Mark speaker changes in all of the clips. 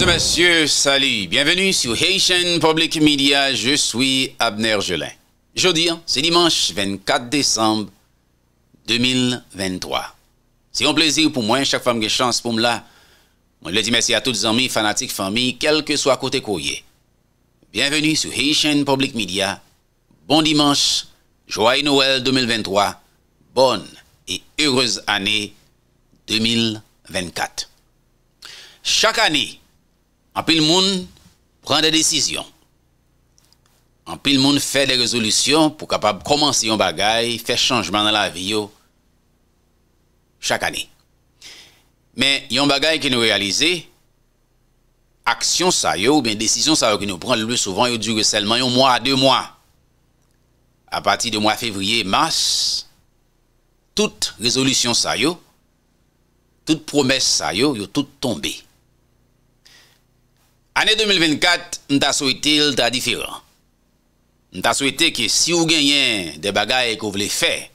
Speaker 1: monsieur et messieurs, salut. Bienvenue sur Haitian Public Media. Je suis Abner Gelin. Jeudi, hein, c'est dimanche 24 décembre 2023. C'est un plaisir pour moi, chaque femme qui chance pour me là. Je le dis merci à tous les amis, fanatiques, familles, quel que soit côté courrier. Bienvenue sur Haitian Public Media. Bon dimanche, joyeux Noël 2023, bonne et heureuse année 2024. Chaque année, Anpil moun pran de desisyon. Anpil moun fè de rezolisyon pou kapab komanse yon bagay, fè chanjman nan la vi yo chak ane. Men yon bagay ki nou realize, aksyon sa yo, ben desisyon sa yo ki nou pran lwè souvan yo dure selman yo mwa, dwe mwa. A pati dwe mwa fevriye, mas, tout rezolisyon sa yo, tout promes sa yo, yo tout tombe. Ane 2024, nta sou etil ta difiran. Nta sou etil ki si ou genyen de bagay ko vle fè,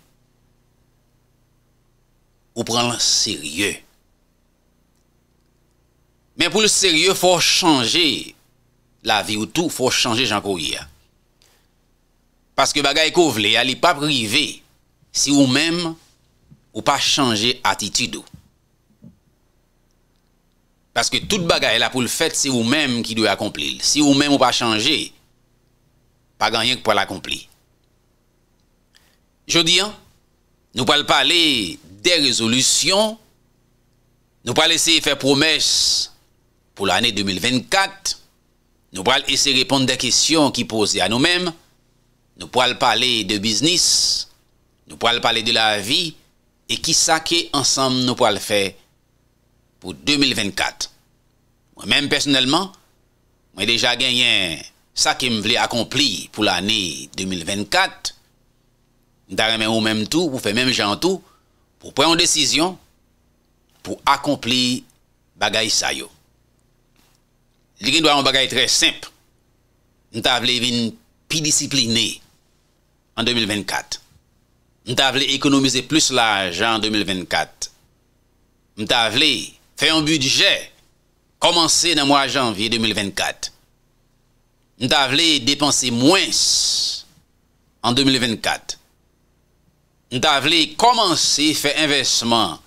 Speaker 1: ou pren l serye. Men pou l serye, fò chanje la vi ou tout, fò chanje janko yè. Paske bagay ko vle, alè pa prive si ou men ou pa chanje atitude ou. Parce que toute bagaille là pour le fait, c'est vous-même qui doit accomplir. Si vous-même on pas changer, pas gagner pour l'accomplir. Je dis, hein, nous pas parler des résolutions. Nous pas essayer de faire promesses pour l'année 2024. Nous pas essayer de répondre des questions qui posent à nous-mêmes. Nous pas parler de business. Nous pas parler de la vie. Et qui ça que ensemble nous le faire ou 2024. Mwen menm personelman, mwen deja genyen sa ke mwen vle akompli pou l'anè 2024, mwen ta remen ou menm tou, pou fè menm jan tou, pou prey an desisyon, pou akompli bagay sa yo. Likin dwa an bagay trè simp, mwen ta vle vin pi disipline an 2024. Mwen ta vle ekonomize plus la ajan an 2024. Mwen ta vle Fè yon budget. Komanse nan mwa janvye 2024. Ndavle depanse mwens. An 2024. Ndavle komanse fè investman.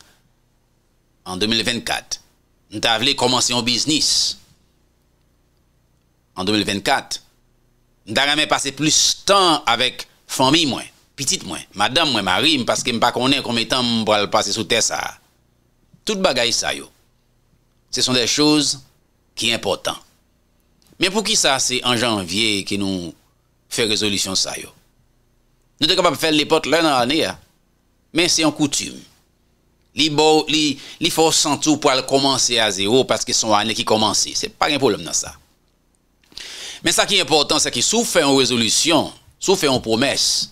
Speaker 1: An 2024. Ndavle komanse yon biznis. An 2024. Ndavle mwen pase plus tan avèk fòmi mwen. Pitit mwen. Madame mwen, mari mwen. Paske mwen pa konen kome tan mwen pral pase sou tè sa. Tout bagay sa yo. Ce sont des choses qui sont importantes. Mais pour qui ça, c'est en janvier que nous fait résolution ça Nous sommes capables de faire les portes l'un dans l'année, hein. mais c'est en coutume. Il faut sans tout pour commencer à zéro parce que son année qui commence. Ce n'est pas un problème dans ça. Mais ce qui est important, c'est que si vous faites une résolution, si vous faites une promesse,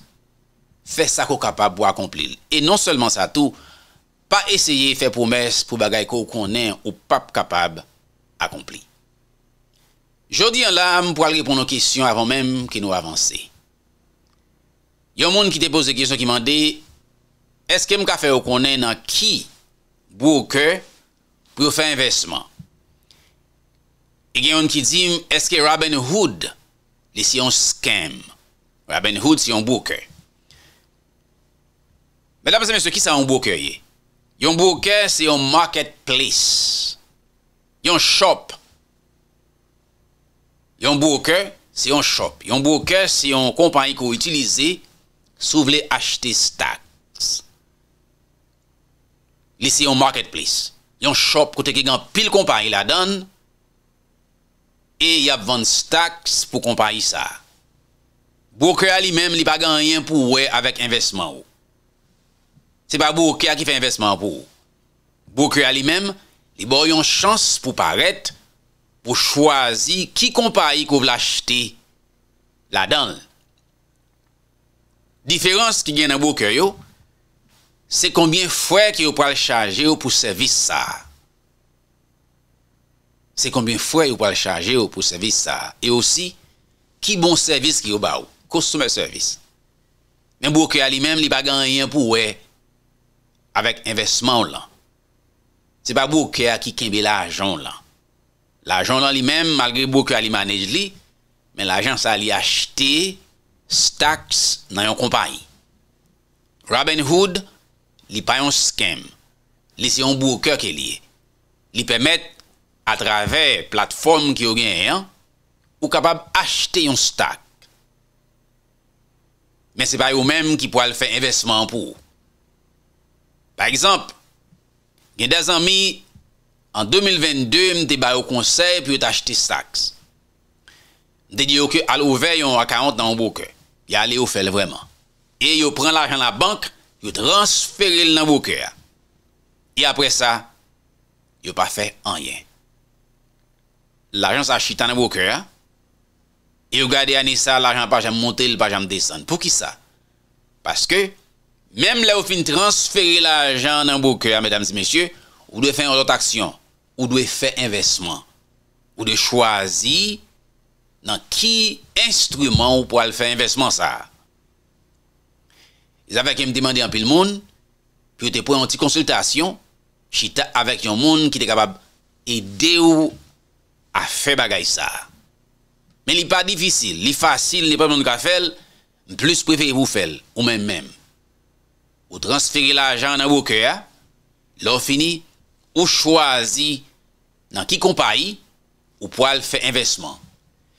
Speaker 1: faites ça qu'on capable pour accomplir. Et non seulement ça tout, pa esye fè promes pou bagay ko konen ou pap kapab akompli. Jodi an lam pou al repon nou kesyon avon menm ki nou avanse. Yon moun ki te pose kesyon ki mande, eske m ka fè ou konen nan ki bouke pou fè investman? E gen yon ki dim, eske Robin Hood li si yon skem? Robin Hood si yon bouke. Ben la pese mè se ki sa yon bouke ye? Yon bouke se yon market place. Yon shop. Yon bouke se yon shop. Yon bouke se yon kompany ko itilize sou vle achete staks. Li se yon market place. Yon shop kote ke gan pil kompany la dan. E yon vende staks pou kompany sa. Bouke a li mem li pa ganyan pou we avèk investman ou. Se pa boukè a ki fè investman pou. Boukè a li mèm, li bò yon chans pou paret, pou chwazi ki kompayi kòp l'achete la dan. Diférense ki gen nan boukè yo, se konbien fwè ki yo pò al chaje yo pou servis sa. Se konbien fwè yo pò al chaje yo pou servis sa. E osi, ki bon servis ki yo bò. Kousoume servis. Men boukè a li mèm, li pa ganyan pou wè. avèk investman lan. Se pa bouke a ki kembe la ajon lan. La ajon lan li menm malgre bouke a li manèj li, men la ajon sa li achte staks nan yon kompayi. Robin Hood li pay yon skem, li se yon bouke ke li. Li pèmèt a travè platform ki yon gen yon, ou kapab achte yon staks. Men se pay ou menm ki pou al fè investman pou ou. Par ekzamp, gen dez anmi, an 2022, mte ba yo konsey, pi yo t'acheti saks. Mte di yo ke al ouve, yo akarant nan wouke. Yo ale yo fel vreman. E yo pren l'ajan la bank, yo transferi l nan wouke. E apre sa, yo pa fe anjen. L'ajan s'acheti nan wouke. Yo gade anisa l'ajan pa jem monte, l pa jem desen. Po ki sa? Paske, Mèm la ou fin transfere la ajan nan boukè, ou dwe fè yon dot aksyon, ou dwe fè investman, ou dwe chwazi nan ki instrument ou pou al fè investman sa. Yon avè ki m demande yon pil moun, pi ou te pou yon ti konsultasyon, chi ta avèk yon moun ki te kapab ede ou a fè bagay sa. Mè li pa difisil, li fasil, li pa moun ka fèl, mèm plus prefè yon fèl ou mèm mèm. ou transfiri l'ajan nan woke a, lor fini, ou chwazi nan ki kompayi, ou poal fè investman.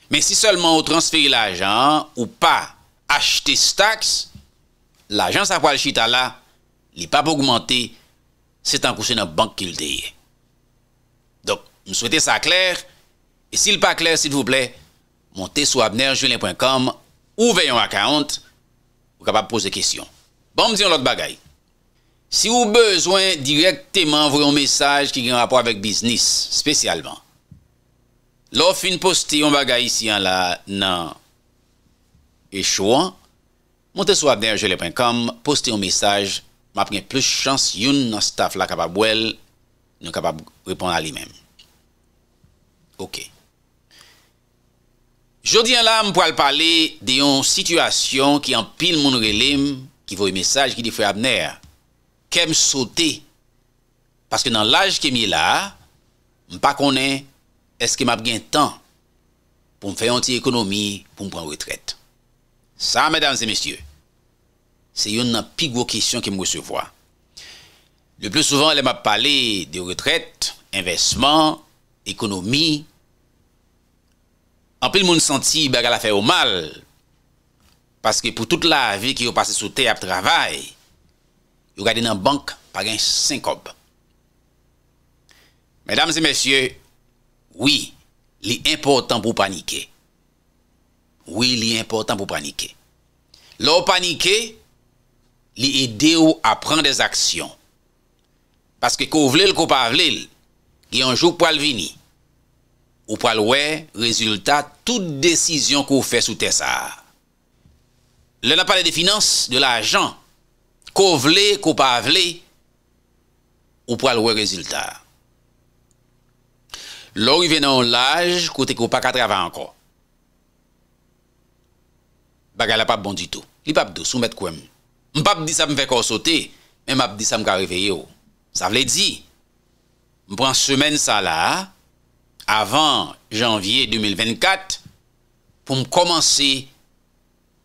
Speaker 1: Men si solman ou transfiri l'ajan, ou pa achete staks, l'ajan sa poal chita la, li pa pou augmenter, se tan kousen nan bank ki l'deye. Dok, m souwete sa kler, e si l pa kler, montè sou abnerjoulien.com ou veyon akant, pou kapap pose kisyon. Bon m diyon lot bagay. Si ou bezwen direk teman vwe yon mesaj ki gen rapor avek biznis, spesyalman. Lof yon poste yon bagay si yon la nan e chouan, mote sou adner, jelè pen kam, poste yon mesaj, m apren plus chans yon nan staf la kapab wel nou kapab repon a li men. Ok. Jodi yon la m pou al pale de yon situasyon ki an pil moun relèm ki vo yon mesaj ki li fwe abner, kem sote, paske nan laj kemi la, m pa konen, eske m ap gen tan, pou m fwe yon ti ekonomi, pou m pran retret. Sa, medan zemesye, se yon nan pig wokisyon kem wesevoa. Le plus souvan, lè m ap pale de retret, investman, ekonomi, anpil moun santi, ber gala fwe yon mal, Paske pou tout la vi ki yo passe sou te ap travay, yo gade nan bank pa gen synkop. Medam se mesye, oui, li important pou panike. Oui, li important pou panike. Lò panike, li ide yo apren des aksyon. Paske kou vlel kou pavlel, genjou pwal vini, ou pwal we, rezultat tout desisyon kou fe sou te sa a. Le la pale de finance, de la ajan, ko vle, ko pa vle, ou pral wè rezultat. Lò wè vè nan l'aj, kote ko pa katrava anko. Bagal la pa bon dito. Li pa pdo soumet kwen. M pa pdi sa m fè kor sote, men m pa pdi sa m ka riveyo. Sa vle di. M pran semen sa la, avan janvye 2024, pou m komanse janvye 2024.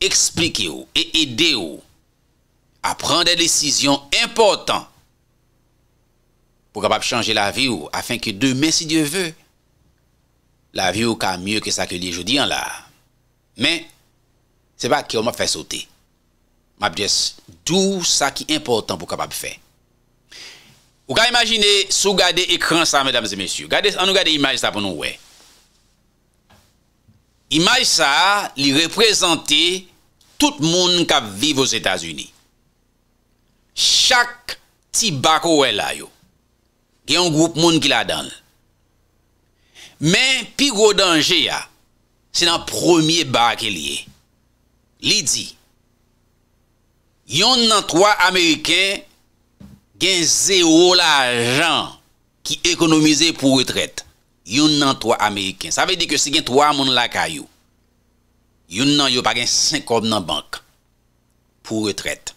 Speaker 1: eksplike ou, e ede ou, a pren de desisyon important, pou kapap chanje la vi ou, afin ki demen si dieu ve, la vi ou ka mye ke sa ke li jodi an la, men, se pa ki ou ma fe sote, ma bide dou sa ki important pou kapap fe. Ou ka imagine sou gade ekran sa, mèdames et mèsyou, an nou gade imaj sa pou nou we. Imaj sa li reprezenti tout moun kap vive ou s'Etats-Unis. Chak ti bako wè la yo, gen yon goup moun ki la dan. Men, pi gwo danje ya, se nan premier bak e liye. Li di, yon nan 3 Ameriken, gen zè ou la jan ki ekonomize pou retret. Yon nan 3 Ameriken. Sa ve di ke se gen 3 moun la ka yo. Yon nan yon pa gen 50 nan bank pou retret.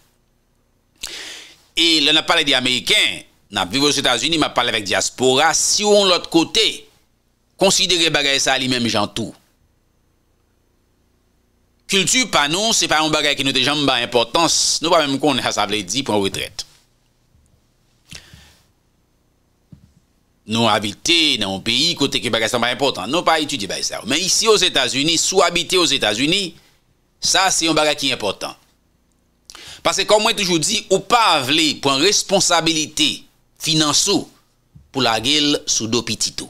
Speaker 1: E lè nan pale di Ameriken, nan vivo sou Etats-Unis, nan pale vek diaspora, si yon lout kote, konsidere bagay sa li men mi jantou. Kultu pa nou, se pa yon non, bagay ki nou dejan mba importans, nou pa men mkounen sa vle di pou yon retret. Nou habite nan ou peyi, kote ki baga sa mba impotant. Nou pa iti di bay sa ou. Men isi ou Etasuni, sou habite ou Etasuni, sa se yon baga ki impotant. Pase kon mwen toujou di, ou pa avle pou an responsabilite finanso pou la gel sou do pitito.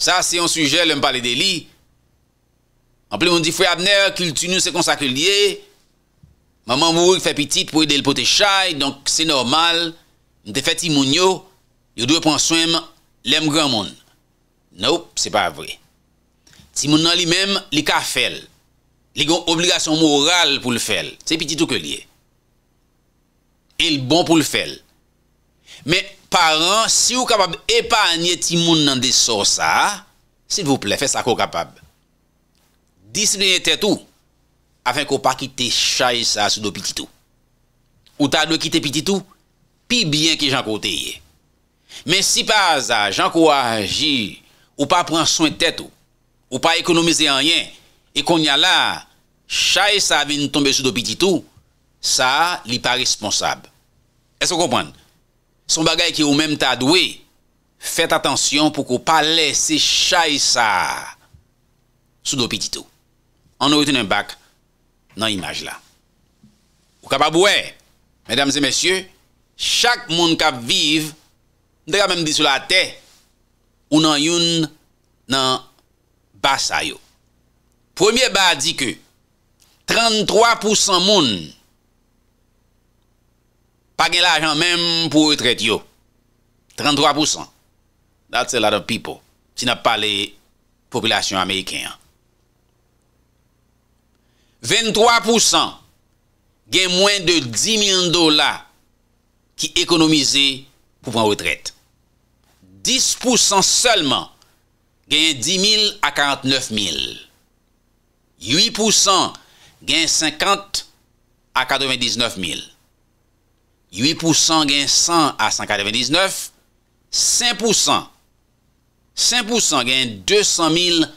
Speaker 1: Sa se yon suje, lèm pale de li. Anple moun di, fwe abner, kilti nou se konsakliye. Maman moun fwe pitit pou ide l'pote chay, donk se normal, nte feti moun yo. yo dwe pon swem lem gran moun. Nope, se pa vre. Ti moun nan li men, li ka fel. Li gon obligasyon moral pou l fel. Se pititou ke li e. E l bon pou l fel. Me, paran, si ou kapab epa anye ti moun nan deso sa, si l vople, fes akou kapab. Disne te tou, afen ko pa kite chay sa sou do pititou. Ou ta do kite pititou, pi byen ki jan koteyeye. Men si pa aza, jankou a agi, ou pa pran son tèt ou, ou pa ekonomize an yen, e kon ya la, chay sa ven tombe sou do pititou, sa li pa responsab. Esko kompande? Son bagay ki ou menm ta adoue, fèt atensyon pou ko pa lese chay sa sou do pititou. An nou eten en bak nan imaj la. Ou kapabouè, medam se mesyè, chak moun kap viv, Nde ya menm di sou la te, ou nan yon nan basa yo. Premier ba di ke, 33% moun, pa gen la ajan menm pou wetret yo. 33%. That's a lot of people. Si nan pa le populasyon Ameriken. 23% gen mwen de 10 mil dola ki ekonomize pou pran wetret yo. 10% seulement gain 10.000 à 49.000. 8% gain 50.000 à 99.000. 8% gain 100.000 à 199.000. 5% gain 200.000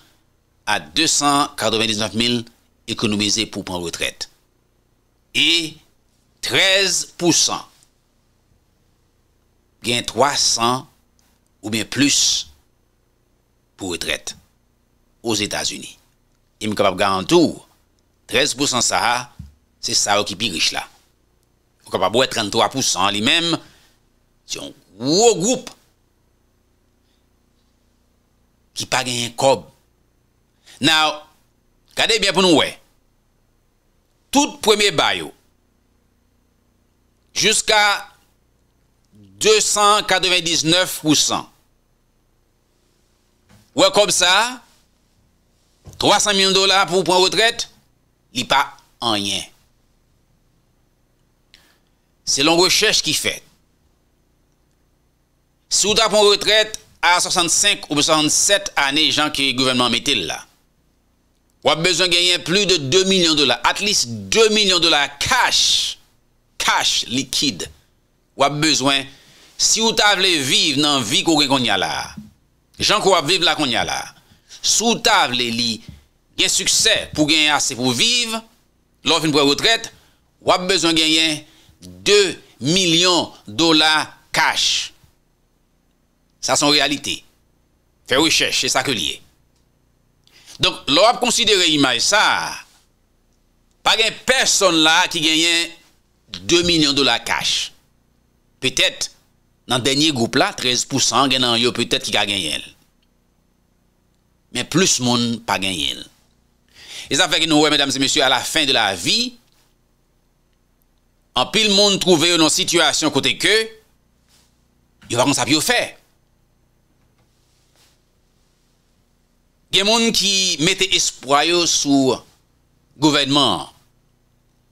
Speaker 1: à 299.000 ekonomize pou pan wetret. Et 13% gain 300.000. Ou mwen plus pou retret ouz Etats-Unis. E mwen kapap garantou, 13% sa, se sa ou ki pi riche la. Kapap wè 33% li mèm, se yon wò goup ki pa genye kob. Nou, kade mwen pou nou wè, tout premè bayou, jouska 299% Ou a kom sa, 300 milyon dola pou pou pon retret, li pa anyen. Se long recheche ki fe. Si ou ta pon retret, a 65 ou 67 ane, jan ki gouvernement metil la, wap bezwen ganyen plu de 2 milyon dola. At least 2 milyon dola, cash, cash likid, wap bezwen, si ou ta vle vive nan vi kou kwen kon ya la, wap bezwen, jank wap viv la konya la, sou ta vle li gen sukse pou gen ase pou viv, lor fin pou retret, wap bezon genyen 2 milyon dola kash. Sa son realite. Fe wichèche, se sa ke liye. Donk, lor wap konsidere imay sa, pa gen person la ki genyen 2 milyon dola kash. Petèt, nan denye goup la, 13% gen nan yo pwetet ki ka genyel. Men plus moun pa genyel. E zafè gen nouwe, mèdames et mèsyou, a la fin de la vi, an pil moun trouve yo nan sityasyon kote ke, yo bakon sa bi yo fè. Gen moun ki mette espray yo sou gouvernement,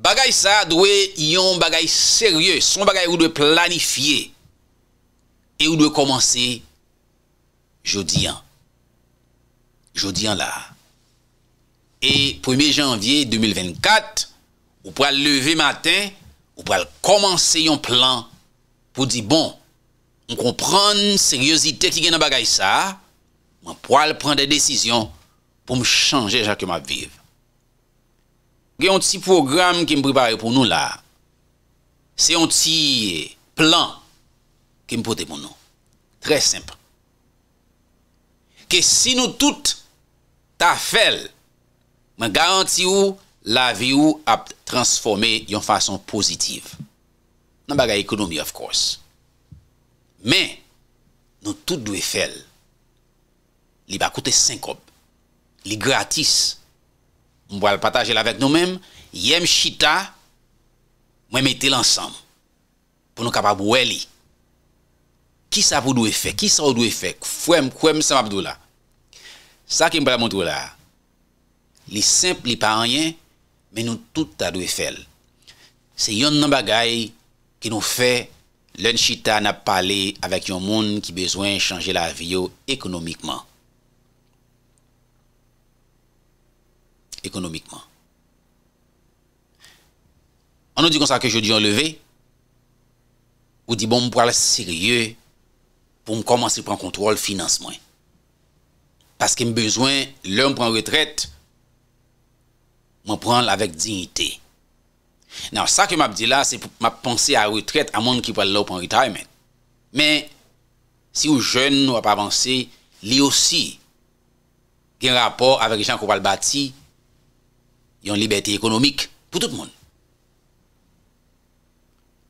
Speaker 1: Bagay sa dwe yon bagay sèrye, son bagay ou dwe planifiye. E ou dwe komanse jodi an. Jodi an la. E 1 janvye 2024, ou pou al leve matin, ou pou al komanse yon plan pou di bon. M kon pran sèrye zitek yon bagay sa, m pou al pran de desisyon pou m chanje jake ma vive. gen yon ti program ki m pripare pou nou la se yon ti plan ki m pote pou nou tre sempre ke si nou tout ta fel man garanti ou la vi ou ap transforme yon fason pozitiv nan baga ekonomi of course men nou tout dwe fel li bakote 5 op li gratis Mbo al pataje la vek nou menm, yem chita mwen mette lansam pou nou kapap wè li. Ki sa wou dou e fek? Ki sa wou dou e fek? Fwem, kwem san wap dou la? Sa ki mbra mwot wou la, li simple li pa anyen, men nou touta dou e fel. Se yon nan bagay ki nou fek, lèn chita na pale avèk yon moun ki bezwen chanje la vyo ekonomikman. économiquement. On nous dit comme ça que je dis enlevé, ou dit bon, pour aller sérieux, pour me commencer à prendre contrôle financement. Parce qu'il me besoin, l'homme prend retraite, je prends avec dignité. Non, ça que m'a dit là, c'est pour m'a penser à retraite à monde qui parle là pour retirement. Mais si vous jeune, vous pas avancé, lui aussi, il y a un rapport avec les gens qu'on va bâti yon libeti ekonomik pou tout moun.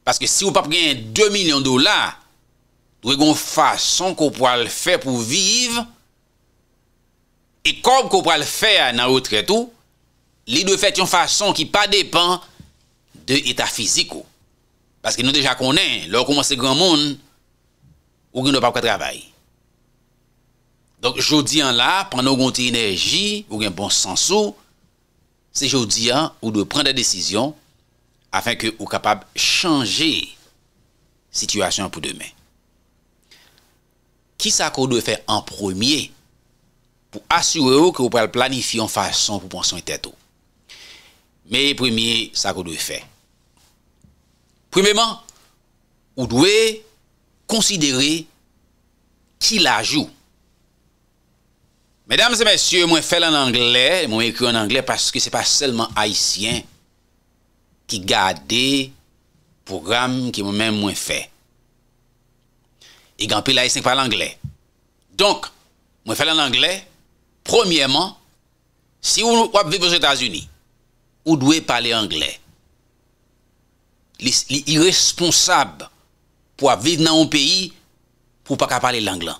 Speaker 1: Paske si ou pap gen 2 milyon dola, dwe gon fason ko pou al fè pou viv, e kom ko pou al fè nan outre tou, li dwe fè tyon fason ki pa depan de eta fiziko. Paske nou deja konen, lor kouman se gran moun, ou gen nou pap kwa travay. Donk jodi an la, pan nou gonte enerji, ou gen bon sensou, Sejou diyan, ou dwe pren de desisyon afen ke ou kapab chanje situasyon pou demen. Ki sa ko dwe fe en promye pou asywe ou ke ou pal planifyon fason pou pon son eteto. Me premye sa ko dwe fe. Premyman, ou dwe konsidere ki la jou. Mesdames et messieurs, mwen fèl en anglè, mwen ekwè en anglè, paske se pa selman haisyen ki gade program ki mwen mè mwen fè. Eganpè la haisyen ki par l'anglè. Donk, mwen fèl en anglè, promyèman, si ou wap viv vòs Etats-Unis, ou dwe pale anglè. Li responsab pou wap viv nan ou peyi pou pa ka pale l'anglè.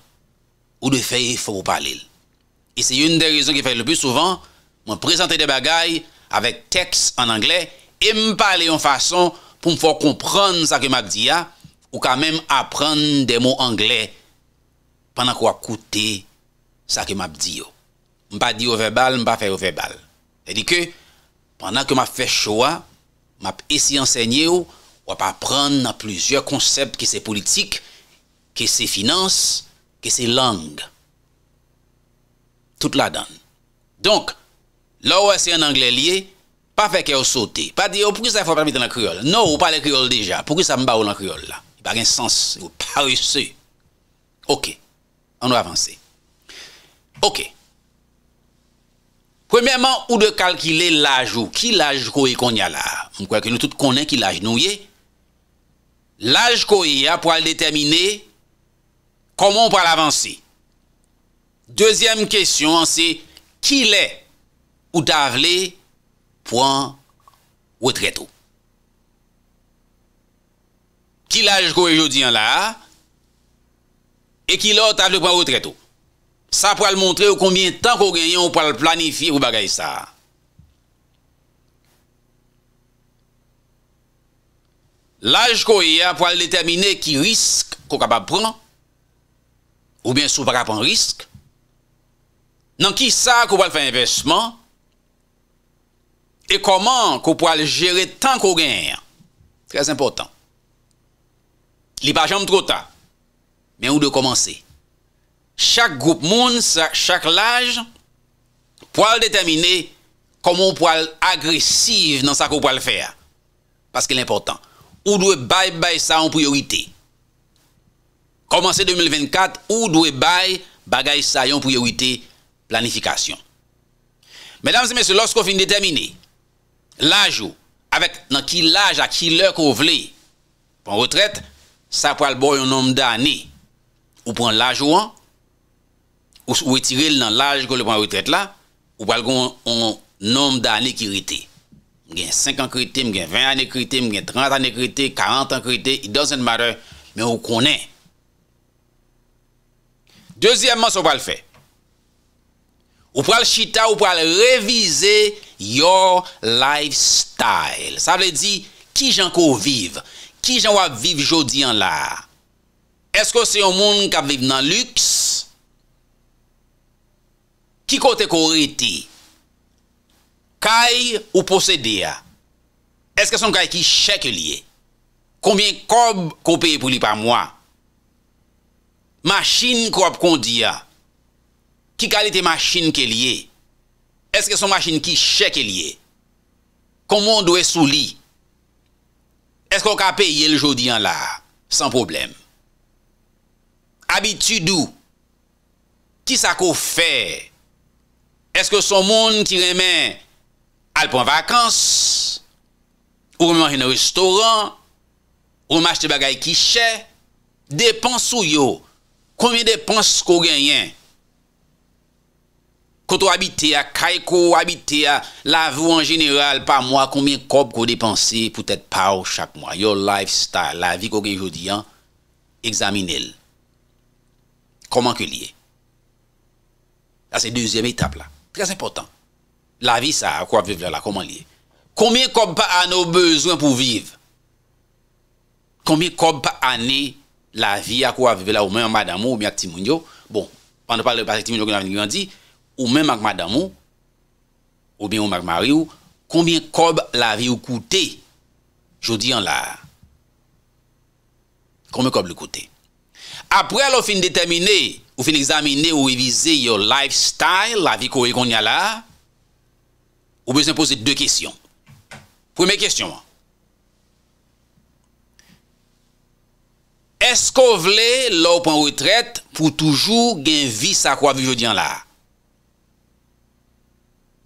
Speaker 1: Ou dwe fèy fò pou pale lè. E se yon de rezon ki fè le plus souvan, mwen prezentè de bagay avèk tekst an anglè, e mwen pale yon fason pou mwen fò kompran sa ke m ap diya, ou ka mèm ap pran de moun anglè, pandan kwa koute sa ke m ap diyo. Mwen pa diyo vebal, mwen pa fè yo vebal. Se di ke, pandan ke m ap fè chowa, mwen ap esi ansegnye yo, wè pa pran nan plouzyor konsept ki se politik, ki se finans, ki se langa. tout la donne. Donc, là où c'est en anglais lié, pas fait qu'elle saute. Pas dire, oh, pourquoi ça faut pas mettre la créole? Non, vous parle créole déjà. Pourquoi ça me parle en créole là? Il n'y a pas de sens. de paresseux. Ok. On va avancer. Ok. Premièrement, où de calculer l'âge ou qui l'âge qu'on y a là. On croit que nous tous connaissons qui l'âge nous L'âge qu'on y a pour déterminer comment on peut avancer. Dezyenm kèsyon an se ki lè ou tav lè pou an ou tretou. Ki lè aje kou e jodi an la e ki lè ou tav lè pou an ou tretou. Sa pou al montre ou konbyen tan kou genyon pou al planifi ou bagay sa. Lè aje kou e yon pou al lè termine ki risk kou kapap pran ou bien sou kapap an risk nan ki sa kou pal fè investman, e koman kou pal jere tan kou gen yon. Très important. Li pa jom trota, men ou de komanse. Chak goup moun, chak laj, pou al detemine koman pou al agresiv nan sa kou pal fè. Paske l'important. Ou dwe bay bay sa yon priorite. Komanse 2024, ou dwe bay bagay sa yon priorite yon. planifikasyon. Mèdames et mèsyons, lòs kò fin déterminè, l'aj ou, avèk nan ki l'aj a ki lò kò vlè, pou an wotrèt, sa pou al bò yon nom dè anè, ou pou an l'aj ou an, ou wè tirèl nan bon, l'aj kò lè pou an wotrèt la, ou pou al gò an nom dè anè ki wè te. Mè gen 5 an kèwite, mè gen 20 an kèwite, mè gen 30 an kèwite, 40 an kèwite, yon dosen mare, mè ou konè. Dezyèmman sa pou al fè, Ou pou al chita, ou pou al revize your lifestyle. Sa vle di, ki jan koviv? Ki jan wap viv jodi an la? Esko se yon moun kap viv nan lüks? Ki kote kore ti? Kay ou posede ya? Eske son kay ki chek liye? Konbyen kob ko peye pou li pa mwa? Mâchin kob kon di ya? Ki kalite machin ke liye? Eske son machin ki chè ke liye? Kon moun dwe sou li? Eske ou ka peye l jodi an la? San problem. Abitid ou? Ki sa ko fè? Eske son moun ti remè? Al pon vakans? Ou remanj en restaurant? Ou remanj te bagay ki chè? Depans ou yo? Konye depans kon genyen? tu habite à Kaiko habite à la vie en général par mois combien copes qu'on dépenser peut-être pas chaque mois your lifestyle la vie qu'on aujourd'hui examinez examinez comment que lié À c'est deuxième étape là très important la vie ça à quoi vivre là comment lié combien de à à nos besoins pour vivre combien de pour année la vie à quoi vivre là Au même madame ou bien petit bon on ne parle pas de petit qui a grandi ou men magmadamou, ou ben ou magmaryou, konbien kob la vi ou koute, jodi an la. Konbien kob li koute. Apre alo fin detemine, ou fin examine, ou revize yo lifestyle, la vi kowe kon ya la, ou besen pose de kessyon. Premè kessyon, konbien, es kon vle la ou pon retret pou toujou gen vis a kwa vi jodi an la.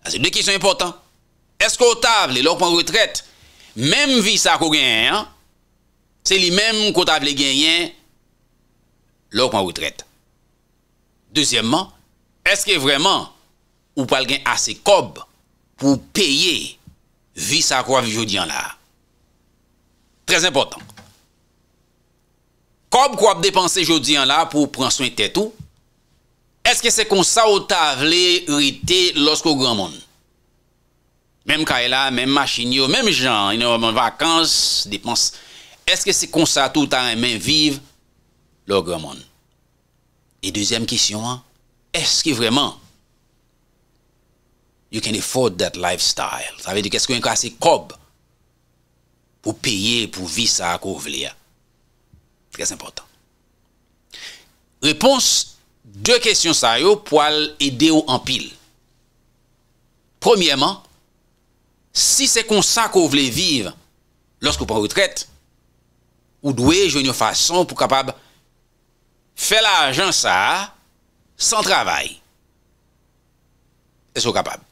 Speaker 1: Ase dè kisyon impotant. Ese kotav lè lòkman wètrete, mèm vi sa kou genyen, se li mèm kotav lè genyen, lòkman wètrete. Dezyèmman, eske vreman ou pal gen ase kob pou peye vi sa kou avy jodi an la? Très impotant. Kob kou ap depanse jodi an la pou pranswen tèt ou? Est-ce que c'est comme ça que tu voulu hériter lorsque au grand monde? Même quand elle là, même machine, même gens, en vacances, dépenses. Est-ce que c'est comme ça tout à un main vivre le grand monde? Et deuxième question, hein, est-ce que vraiment, you can afford that lifestyle? Ça veut dire qu'est-ce qu'on a assez cob pour payer, pour vivre ça à couvrir? Hein? Très important. Réponse Dè kèsyon sa yo pou al edè ou anpil. Premèman, si se kon sa kou vle viv lòskou pan ou tret, ou dwe joun yo fason pou kapab fè la ajan sa san travay. Se sou kapab.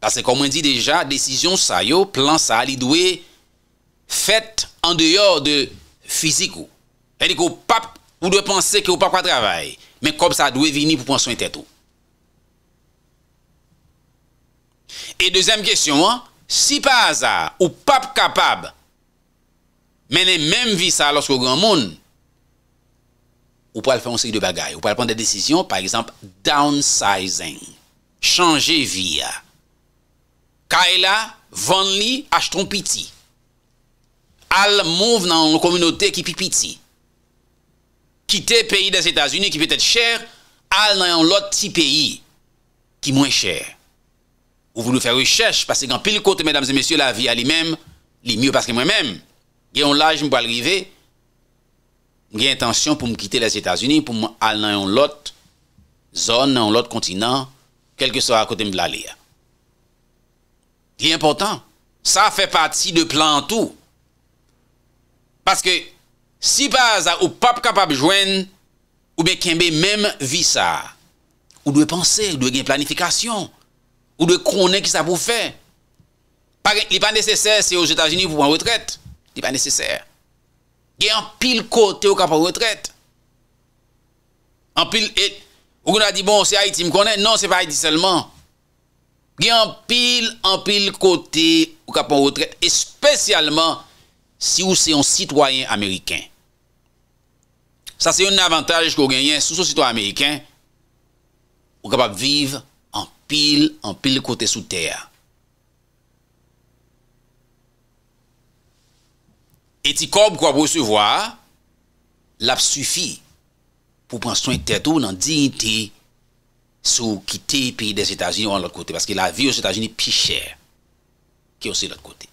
Speaker 1: La se kon mwen di deja, dèsyon sa yo, plan sa li dwe fèt an dèyor de fizikou. Fè di kou pap Ou dwe panse ki ou pa kwa travay. Men kob sa dwe vini pou panso yon tetou. E dezem kyesyon an, si pa aza ou pap kapab menen menm vi sa losko gran moun, ou pou al fè yon siri de bagay. Ou pou al pon de desisyon, par exemple, downsizing, chanje vi ya. Ka e la, van li, ach ton piti. Al moun v nan yon kominote ki pi piti. quitter pays des États-Unis qui peut être cher, aller dans l'autre petit pays qui moins cher. Vous nous faire recherche, parce qu'en pile côté, mesdames et messieurs, la vie à lui-même, les mieux parce que moi-même, j'ai un large pour arriver, j'ai intention pour me quitter les États-Unis, pour aller dans l'autre zone, dans l'autre continent, quel que soit à côté de l'aller. C'est important. Ça fait partie de plan tout. Parce que Si baza ou pap kapab jwen, ou be kèmbe mèm vi sa, ou dwe panse, ou dwe gen planifikasyon, ou dwe konè ki sa pou fè. Pari, li pa nesesè, se yo jeta jeniv ou an wetret, li pa nesesè. Gen an pil kote ou kapab wetret. An pil et, ou kon a di bon, se a iti m konè, nan se pa a iti selman. Gen an pil, an pil kote ou kapab wetret. Espesyalman, Si ou se yon citoyen Ameriken, sa se yon avantaj kou genyen, sou sou citoyen Ameriken, ou kapap viv an pil, an pil kote sou ter. Eti korp kou ap wos se vwa, lap sufi pou pranson ete ou nan diyente sou kite pi de cetajini ou an lot kote, paske la vi ou cetajini pi chè ki ou se lot kote.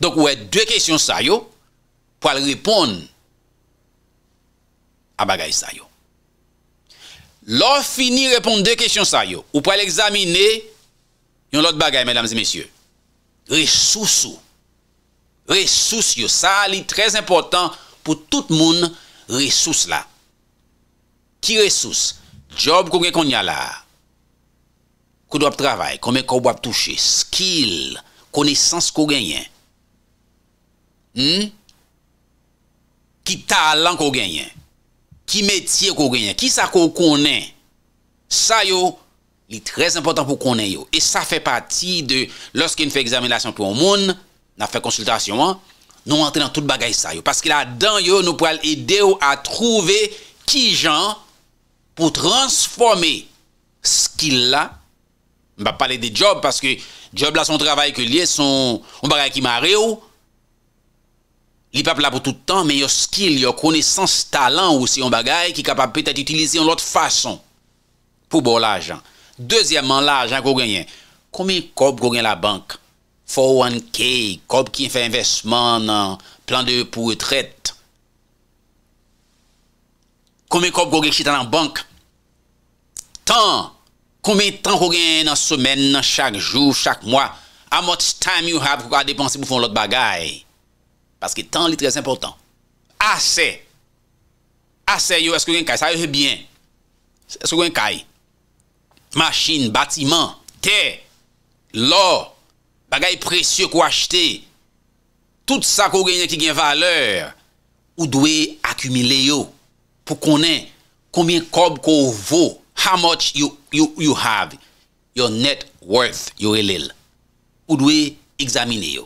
Speaker 1: Donk wè, dwe kèsyon sa yo pou al ripon a bagay sa yo. Lò fini ripon dwe kèsyon sa yo, ou pou al examine yon lot bagay, mèdames et mèsyè. Ressous ou? Ressous yo. Sa li trèz important pou tout moun ressous la. Ki ressous? Job kou gen kon nya la. Kou do ap travay, kou men kou bo ap touche, skill, koneysans kou gen yen. Hmm? Ki talan ko genyen Ki metye ko genyen Ki sa ko konen Sa yo Li trez important pou konen yo E sa fe pati de Lorske nou fe examinasyon pou an moun Nou fe konsultasyon an Nou entre nan tout bagay sa yo Paske la dan yo nou pou al ede yo A trove ki jan Po transforme Skil la Mba pale de job Paske job la son travay ke liye Son bagay ki mare yo Li pap la pou toutan, men yo skill, yo kone sans talan ou si yon bagay ki kapap petat itilize yon lot fason pou bo l'ajan. Dezyèmman l'ajan kou genyen, koumen kop kou genyen la bank? 4-1-K, kop ki fè investman nan plan de pou etret. Koumen kop kou genyen chitan nan bank? Tan, koumen tan kou genyen nan semen nan chak jou, chak mwa? How much time you have kou a depansi pou fon lot bagay? Paske tan li trez impotant. Ase. Ase yo eskwen kaj. Sa yon jen biyen. Eskwen kaj. Mashin, batiman, ke, lo, bagay presye kwa achete. Tout sa kwa genye ki gen valeur. Ou dwe akumile yo. Po konen konbien kob ko vo. How much you have. Your net worth. Yo el el. Ou dwe examine yo.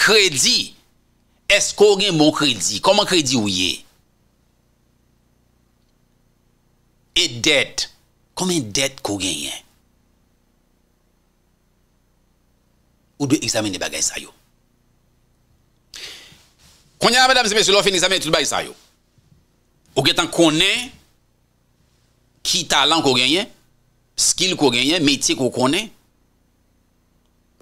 Speaker 1: Kredi. Esko gen moun kredi? Koman kredi ou ye? E det? Koman det kogen yen? Ou do examen e bagay sa yo? Konya a mèdame se mèsyou lò fin examen e tout bagay sa yo? Ou gen tan kone? Ki talan kogen yen? Skil kogen yen? Metye kou kone?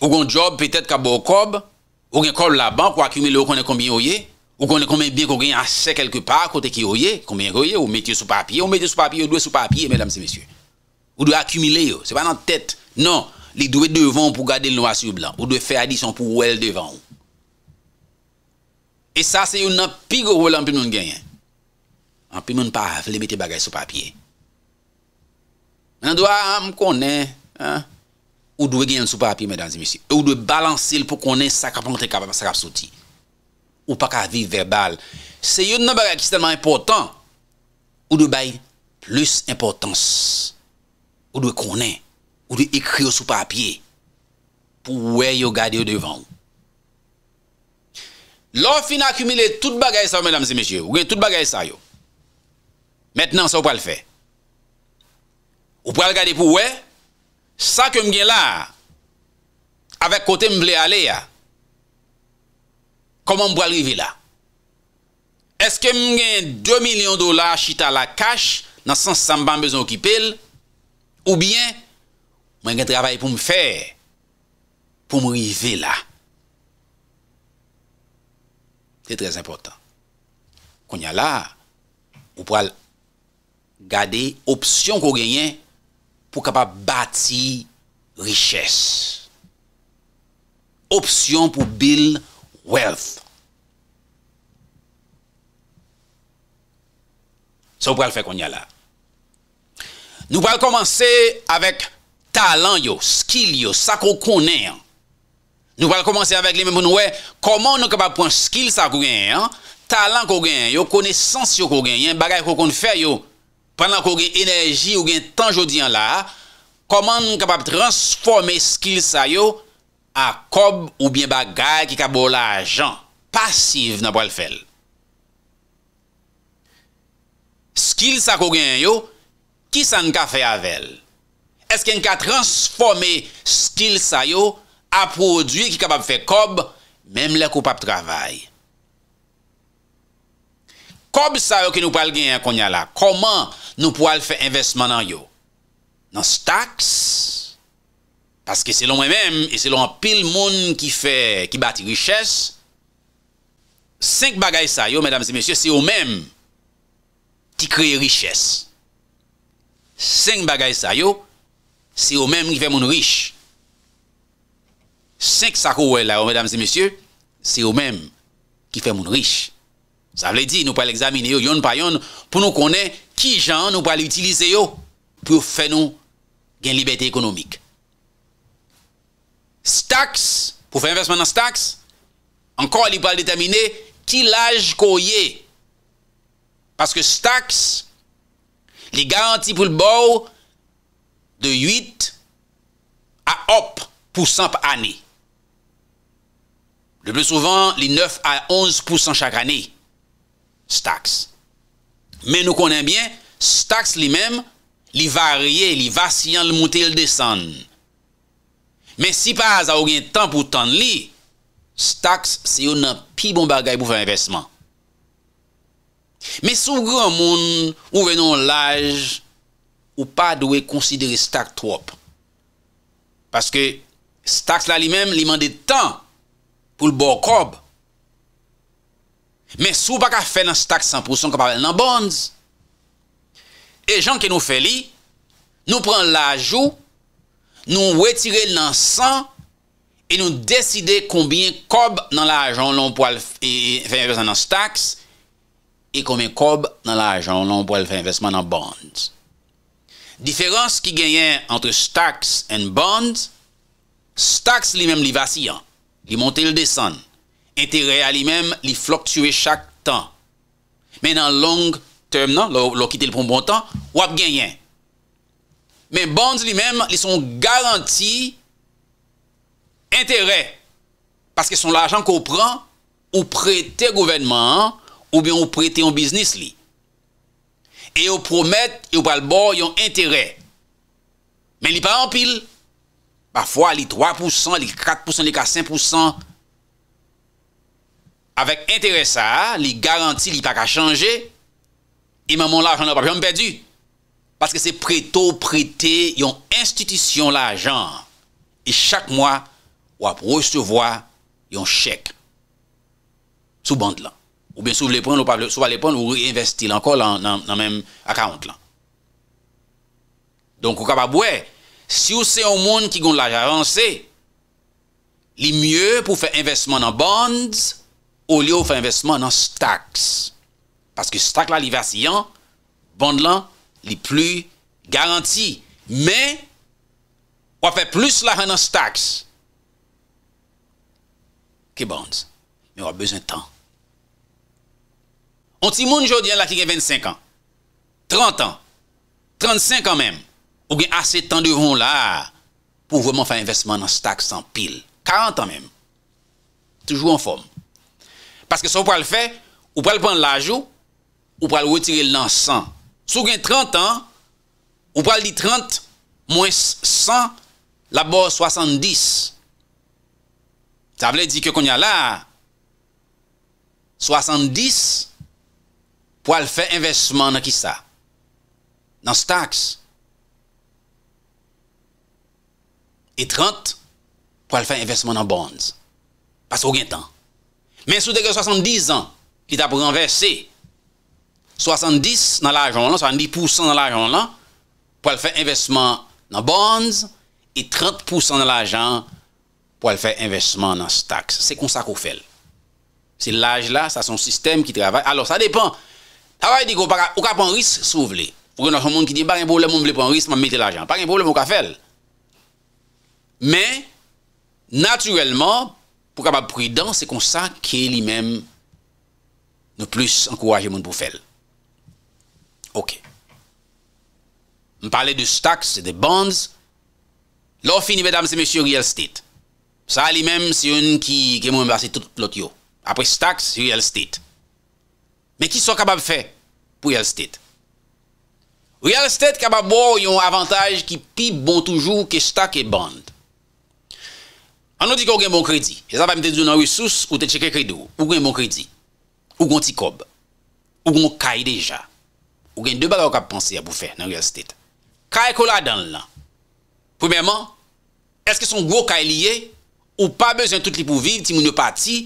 Speaker 1: Ou gon job pètèt ka bokob? Ou gen tan kone? Ou gen kol la banque, ou accumuler ou connaît combien oyé, ou connaît combien bien qu'on gagne assez quelque part, côté qui oyé, combien oyé, ou mettez sur papier, ou mettez sur papier, ou doit sur papier, mesdames et messieurs. Ou doit accumuler, ce n'est pas dans tête. Non, il doit devant pour garder le noir sur blanc. Ou doit faire addition pour ou devant. Et ça, c'est une pire rôle en plus monde gagne. En plus monde pas, les mettre bagages sur papier. on doit, hein, me connaît, hein? Ou dwe gen yon sou papye, mèdames et messieurs. Ou dwe balansil pou konen sa kapantre kapantre sa kap soti. Ou pa ka vi verbal. Se yon nan bagay ki stèlman important, ou dwe bay plus importance. Ou dwe konen, ou dwe ekri yon sou papye, pou wè yon gade yon devan ou. Lò fin akumile tout bagay sa, mèdames et messieurs. Ou gen tout bagay sa yon. Mètnen sa ou pou al fè. Ou pou al gade pou wè, Sa ke mwen gen la, avek kote mwen vle ale ya, koman mwen wale rive la? Eske mwen gen 2 milyon dola chita la kash, nan 100-100 ban bezon wakipel, ou bien, mwen gen travay pou mwen fè, pou mwen rive la? C'est très important. Konya la, mwen wale gade opsyon kwen genyen pou kapap bati riches. Opsyon pou bil wealth. Sa ou pral fè kon nye la. Nou pral komanse avèk talan yo, skill yo, sa kon konen. Nou pral komanse avèk lèmè moun wè, koman nou kapap pon skill sa kon gen, talan kon gen, yo konesans yo kon gen, yon bagay kon kon fè yo. Pendan kou gen enerji ou gen tanjou diyan la, koman nou kapap transforme skil sa yo a kob ou bien bagay ki ka bo la ajan, pasiv nan bo al fel. Skil sa kou gen yo, ki sa nou ka fe avel? Eske nou ka transforme skil sa yo a prodwi ki kapap fe kob, menm le kou pap travay? Kob sa yo ki nou pral gen yon konya la? Koman nou pral fe investman nan yo? Nan staks? Paske selon mwen men, e selon pil moun ki bat riches, 5 bagay sa yo, medam se mesye, se yo men, ti kreye riches. 5 bagay sa yo, se yo men, ki fe moun rish. 5 sakou we la yo, medam se mesye, se yo men, ki fe moun rish. Sa vle di nou pa l'examine yo yon pa yon pou nou konen ki jan nou pa l'utilize yo pou fè nou gen libetè ekonomik. Staks pou fè investman nan Staks, ankon li pa l'determine ki laj kouye. Paske Staks li garanti pou l'bou de 8 à 8% pa anè. Le plus souvent li 9 à 11% chak anè. Staks. Men nou konen byen, staks li men, li varye, li vasyan, li mouti, li desan. Men si pa aza ou gen tan pou tan li, staks se yo nan pi bon bagay pou fe investman. Men sou gran moun ou venon laj, ou pa dwe konsidere staks trop. Paske staks la li men, li mande tan pou l bo korb. Men sou pa ka fè nan staks 100% kwa pavel nan bondz. E jan ke nou fè li, nou pran la ajou, nou wetire nan 100, e nou deside konbien kob nan la ajoun loun pou al fè investman nan staks, e konbien kob nan la ajoun loun pou al fè investman nan bondz. Diferans ki genyen antre staks en bondz, staks li menm li vasyan, li monte il desan. Interè a li mèm li floktuè chak tan. Men nan long term nan, lò ki te li pon bon tan, wap genyen. Men bond li mèm li son garantie interè. Paske son l'ajan ko pran ou prete gouvernement ou biyon ou prete yon biznis li. E yo promet, e yo pral bor yon interè. Men li pa anpil, pafwa li 3%, li 4%, li 4-5%, avèk intere sa, li garanti li kaka chanje, e mè moun laj an ap ap jom pèdou. Paske se preto prete yon institisyon laj an, e chak mwa wap rou se vwa yon chèk sou band lan. Ou bè sou vle pon, ou sou vle pon, ou reinvesti lankol nan mèm akant lan. Donk ou kap ap wè, si ou se yon moun ki goun laj avansè, li myè pou fè investman nan bandz, Ou li ou fè investman nan staks. Paske staks la li vasyan, bond lan li pli garanti. Men, wap fè plus la ran nan staks. Ki bond, mi wap bezan tan. On ti moun jodi an la ki gen 25 an. 30 an. 35 an men. Ou gen ase tan de ron la pou wèman fè investman nan staks san pil. 40 an men. Toujou an fòm. Aske sou pou al fè, ou pou al pon l'ajou, ou pou al wotiril nan 100. Sou gen 30 an, ou pou al di 30, mwen 100, la bo 70. Sa vle di ke kon ya la, 70 pou al fè investman nan ki sa. Nan staks. E 30 pou al fè investman nan bonds. Pas sou gen tan. Mais si vous avez 70 ans qui t'a renversé, 70 dans l'argent, 70% dans l'argent, pour faire investissement dans bonds et 30% dans l'argent pour faire investissement dans stocks. C'est comme ça qu'on fait. C'est l'âge là, c'est son système qui travaille. Alors ça dépend. Travail dit qu'on ne peut pas prendre risque si vous voulez. Pour un monde qui dit pas un problème, on ne peut prendre risque, on mettre l'argent. Pas un problème, on peut faire. Mais, naturellement, pou kabab pridan, se kon sa ki li men nou plus ankouraje moun pou fel. Ok. M'pale de Stacks, de Bonds, lò fini, bedam, se M. Real Estate. Sa li men, se yon ki moun mbase tout l'ot yo. Apre Stacks, Real Estate. Men ki so kabab fe pou Real Estate? Real Estate kabab bo yon avantaj ki pi bon toujou ke Stacks e Bonds. An nou di ki ou gen bon kredi. E zafan mi te di ou nan wisous ou te cheke kredi ou. Ou gen bon kredi. Ou gen ti kob. Ou gen kai deja. Ou gen deba la wakab panse ya pou fè nan realistet. Kai kou la adan lan. Primer man, eske son gwo kai liye ou pa bezyan tout li pou viv ti moun yo pati,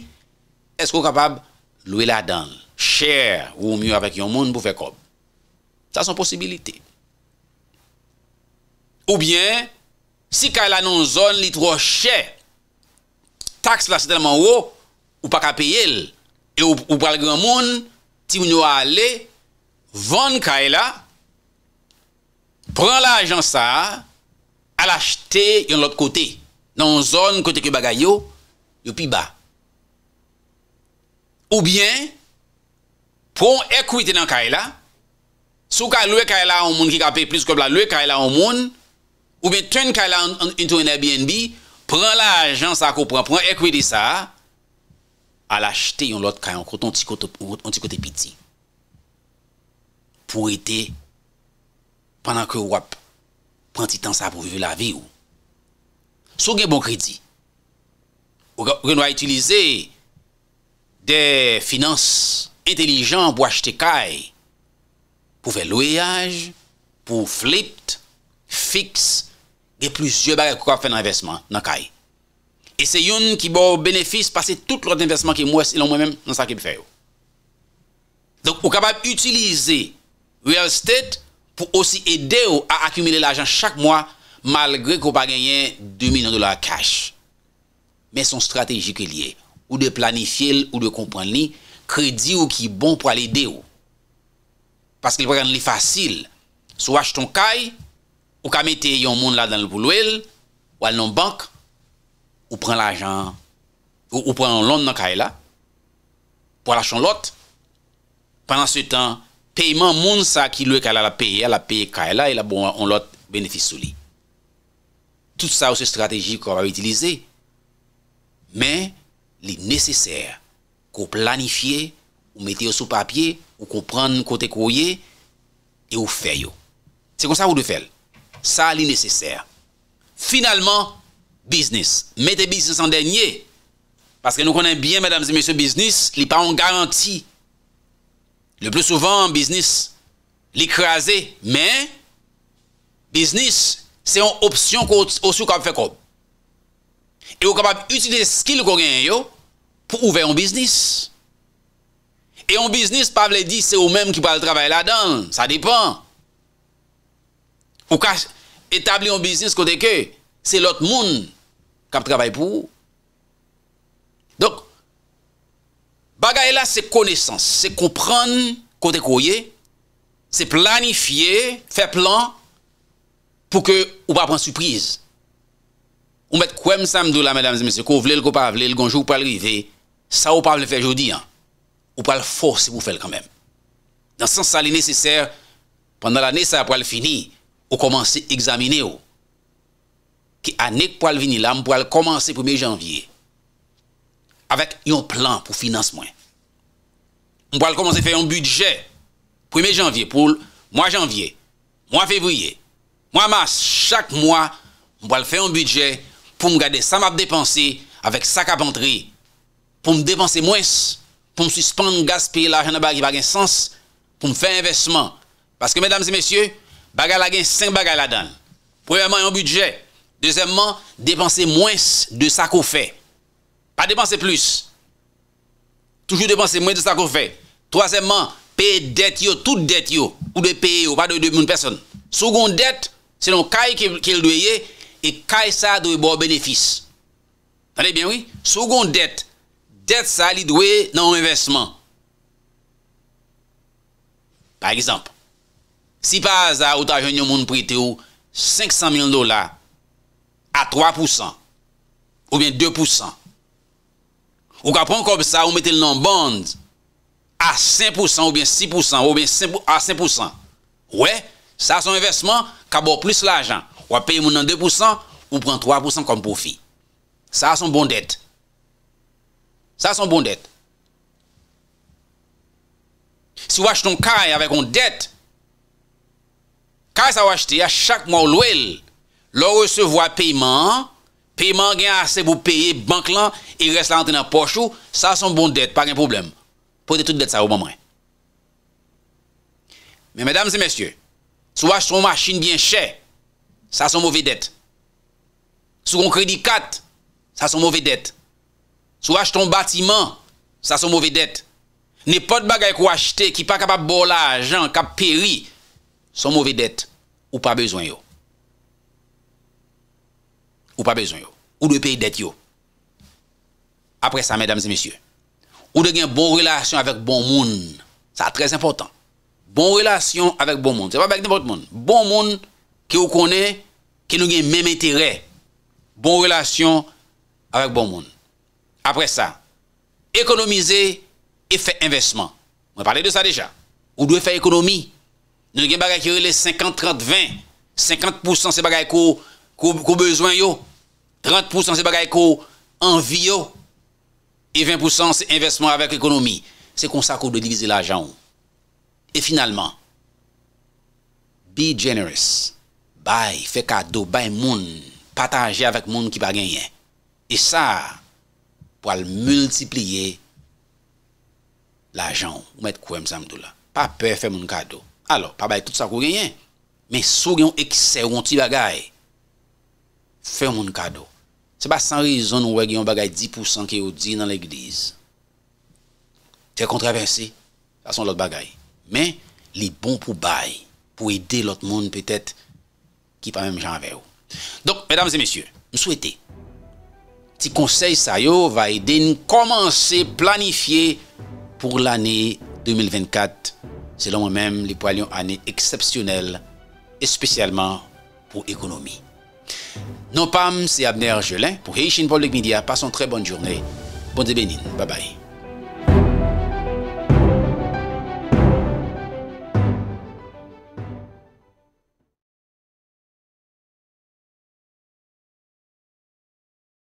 Speaker 1: eske ou kapab loue la adan. Cher ou mou avèk yon moun pou fè kob. Sa son posibilite. Ou bien, si kail anon zon li tro chè taks la sitelman wou, ou pa ka pey el, ou pral gen an moun, ti moun yo a le, voun kaila, pran la ajan sa, al achte yon lot kote, nan zon kote ki bagay yo, yo pi ba. Ou bien, pron ekwite nan kaila, sou ka lue kaila an moun ki ka pey, lue kaila an moun, ou bien tren kaila into en Airbnb, pran la ajan sa ko pran, pran ekwede sa, al achete yon lot kay, an koton ti kote piti. Pou ete, panan ke wap, pranti tan sa pou vive la vi ou. Sou gen bon kredi, ou gen wap itilize de finance intelijan pou achete kay, pou fe loyaj, pou flip, fix, e plisye bag a kou ap fè nan investman nan kaye. E se yon ki bo benefic pase tout lor de investman ki mwes ilan mwen menm nan sa ki pe fè yo. Donk ou kapap utilize real estate pou osi ede yo a akumile l'ajan chak mwa malgre kou pa genyen 2 milyon dolar cash. Men son strategik liye. Ou de planifil, ou de kompran li, kredi yo ki bon pou ale ide yo. Paske li pregan li fasil. Sou ach ton kaye, Ou ka mette yon moun la dan dans le boulot, ou al nan bank, ou pren l'argent, ou, ou pren lon nan kay la, pou al l'autre lot. ce se tan, peyman moun sa ki lwe kay la la a la paye kay la, e la bon an lot bénéfice sou li. Tout sa ou se stratégie qu'on va Mais, il est nécessaire ko planifiye, ou mette yo sou papye, ou pren kote kouye, e ou yo. C'est comme ça ou de fait ça est nécessaire. Finalement, business. Mettez business en dernier. Parce que nous connaissons bien, mesdames et messieurs, business, il n'est pas en garantie. Le plus souvent, business, l'écraser. Mais, business, c'est une option qu'on peut faire Et on est capable d'utiliser ce qu'il a pour ouvrir un business. Et un business, pas dire c'est vous-même qui parle le travail là-dedans. Ça dépend pour ka établir un business côté que c'est l'autre monde qui travaille pour vous. Donc, bagaille là, c'est connaissance, c'est comprendre côté courrier, c'est planifier, faire plan pour que vous ne prenez pas surprise. Vous mettez quoi, Mme là, mesdames et messieurs, que vous voulez le pas voulez, le bonjour ou pas arriver, ça vous pas le faire aujourd'hui. Hein? Ou pas le forcer pour faire quand même. Dans ce sens, ça est nécessaire pendant l'année, ça va le finir ou commencer à examiner. Ou. Qui année pour le venir là, pour le 1er janvier. Avec un plan pour financement. On va commencer à faire un budget 1er janvier pour mois janvier, mois février, mois mars, chaque mois, on va faire un budget pour me garder ça m'a dépenser, avec sa capenterie pour me dépenser moins, pour me suspendre gaspiller l'argent qui n'a pas de sens, pour me faire investissement. Parce que mesdames et messieurs, Bagay la gen 5 bagala la dan. Premièrement, un budget. Deuxièmement, dépenser moins de ça qu'on fait. Pas dépenser plus. Toujours dépenser moins de ça qu'on fait. Troisièmement, payer dette, toute dette, ou de payer, ou pas de deux personnes. Seconde dette, c'est le caille qu'il doit et caille ça doit avoir bénéfice. Allez bien, oui? Seconde dette, dette ça, il doit dans investissement. Par exemple. Si pa aza ou ta jenye moun prite ou 500 000 dola a 3% ou bien 2% Ou ka pon kob sa ou mette l nan bond a 5% ou bien 6% ou bien 5% Ouè, sa son investman ka bo plus l ajan Ou a peye moun nan 2% Ou pren 3% kom profi Sa son bon det Sa son bon det Si ou achetoun karay avek on det Si ou achetoun karay avek on det Ka sa wachete, a chak moun lwel, lor resevo a peyman, peyman gen ase pou peye bank lan, e res la antre nan pochou, sa son bon dete, pa gen problem. Po de tout dete sa ou ban mwen. Men, medam se mesye, sou wach ton machine bien chè, sa son mouve dete. Sou kon kredi kat, sa son mouve dete. Sou wach ton batiman, sa son mouve dete. Ne pot bagay kwa wachete ki pa kapap bol a ajan, kap peri, sa son mouve dete. ou pas besoin yo. Ou pas besoin yo. Ou de payer dette yo. Après ça, mesdames et messieurs, ou de gagner bonne relation avec bon monde. Ça, très important. Bon relation avec bon monde. C'est pas avec n'importe monde. Bon monde qui vous connaît, qui nous gagne même intérêt. Bonne relation avec bon monde. Après ça, économiser et faire investissement. On a parlé de ça déjà. Ou de faire économie Nou gen bagay ki yo le 50-30-20. 50% se bagay ko ko bezwen yo. 30% se bagay ko anvi yo. E 20% se investman avèk ekonomi. Se konsakou de divize l'ajan ou. E finalman, be generous. Bay, fe kado, bay moun. Patanje avèk moun ki bagay yen. E sa, pou al multipliye l'ajan ou. Ou met kouem samdou la. Pa pe fe moun kado. alo, pa bay tout sa kou genyen, men sou yon eksew yon ti bagay, fè moun kado. Se ba san rizon nou wey yon bagay 10% ki yo di nan l'eglize, te kontraverse, sa son lot bagay. Men, li bon pou bay, pou ede lot moun petet, ki pa menm jan veyo. Don, medam zemesye, m souwete, ti konsey sa yo va ede nou komanse planifiye pou l'anè 2024. Selon moi-même, les une année exceptionnelle, et spécialement pour économie. Non, PAM, c'est Abner Gelin pour Haitian Public Media. Passons une très bonne journée. Bonne Bénin. Bye bye.